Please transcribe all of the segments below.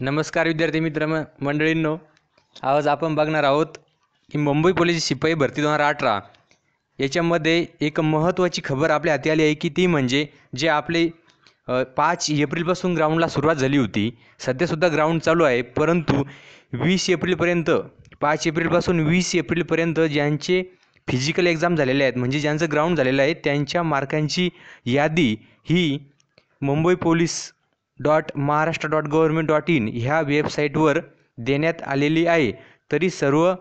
नमस्कार विद्यार्थी मित्र मंडळींनो आज आपण बघणार आहोत की मुंबई पोलीस शिपाई भरती दोन हजार अठरा याच्यामध्ये एक महत्त्वाची खबर आपल्या हाती आली आहे की ती म्हणजे जे आपले पाच एप्रिलपासून ग्राउंडला सुरुवात झाली होती सध्यासुद्धा ग्राउंड चालू आहे परंतु वीस एप्रिलपर्यंत पाच एप्रिलपासून वीस एप्रिलपर्यंत ज्यांचे फिजिकल एक्झाम झालेले आहेत म्हणजे ज्यांचं ग्राउंड झालेलं आहे त्यांच्या मार्कांची यादी ही Mumbai police dot Maharashtra dot government dot in ह्या वेबसाईटवर देण्यात आलेली आहे तरी सर्व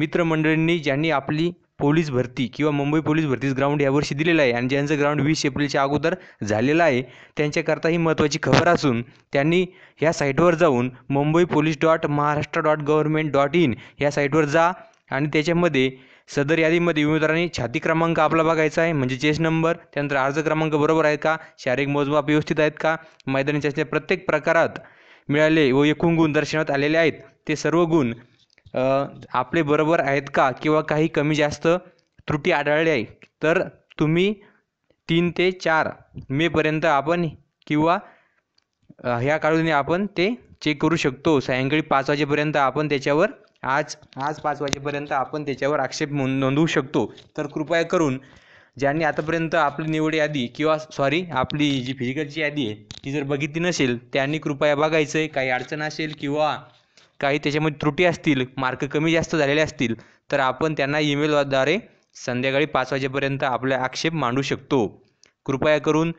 मित्रमंडळींनी ज्यांनी आपली पोलीस भरती किंवा मुंबई पोलीस भरतीच ग्राउंड यावर्षी दिलेलं आहे आणि ज्यांचं ग्राउंड वीस एप्रिलच्या अगोदर झालेलं आहे त्यांच्याकरता ही महत्त्वाची खबर असून त्यांनी ह्या साईटवर जाऊन Mumbai police dot Maharashtra dot government dot in ह्या साईटवर जा आणि त्याच्यामध्ये सदर यादीमध्ये उमेदवारांनी छाती क्रमांक आपला बघायचा आहे म्हणजे चेस नंबर त्यानंतर अर्ज क्रमांक बरोबर आहे का शारीरिक मोजमाप व्यवस्थित आहेत का मैदानी चाचण्या प्रत्येक प्रकारात मिळाले व एकूण गुण दर्शनात आलेले आहेत ते सर्व गुण आपले बरोबर आहेत का किंवा काही कमी जास्त त्रुटी आढळली आहे तर तुम्ही तीन ते चार मेपर्यंत आपण किंवा ह्या काळजीने आपण ते चेक करू शकतो सायंकाळी पाच वाजेपर्यंत आपण त्याच्यावर आज आज पाच वाजेपर्यंत आपण त्याच्यावर आक्षेप नोंदवू शकतो तर कृपया करून ज्यांनी आतापर्यंत आपली निवड यादी किंवा सॉरी आपली जी फिजिकलची यादी आहे ती जर बघितली नसेल त्यांनी कृपया बघायचं आहे काही अडचण असेल किंवा काही त्याच्यामध्ये त्रुटी असतील मार्क कमी जास्त झालेले असतील तर आपण त्यांना ईमेलद्वारे संध्याकाळी पाच वाजेपर्यंत आपला आक्षेप मांडू शकतो कृपया करून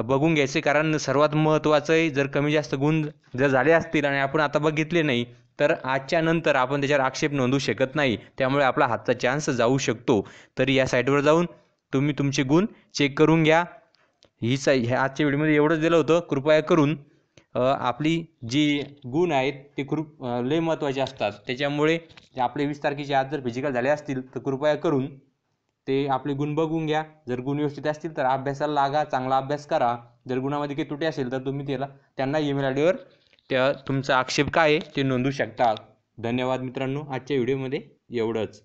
बघून घ्यायचे कारण सर्वात महत्त्वाचं आहे जर कमी जास्त गुण जर झाले असतील आणि आपण आता बघितले नाही तर आजच्या नंतर आपण त्याच्यावर आक्षेप नोंदवू शकत नाही त्यामुळे आपला हातचा चान्स जाऊ शकतो तर या साईटवर जाऊन तुम्ही तुमचे गुण चेक करून घ्या ही साई ह्या आजच्या व्हिडिओमध्ये एवढंच दिलं होतं कृपया करून आपली जी गुण आहेत ते खूप लय महत्त्वाचे असतात त्याच्यामुळे आपले वीस तारखेच्या आज जर फिजिकल झाले असतील तर कृपया करून ते आपले गुण बघून घ्या जर गुण व्यवस्थित असतील तर अभ्यासाला लागा चांगला अभ्यास करा जर गुणामध्ये काही तुटी असेल तर तुम्ही त्याला त्यांना ईमेल आय डीवर त्या तुमचा आक्षेप काय आहे ते नोंदवू शकता धन्यवाद मित्रांनो आजच्या व्हिडिओमध्ये एवढंच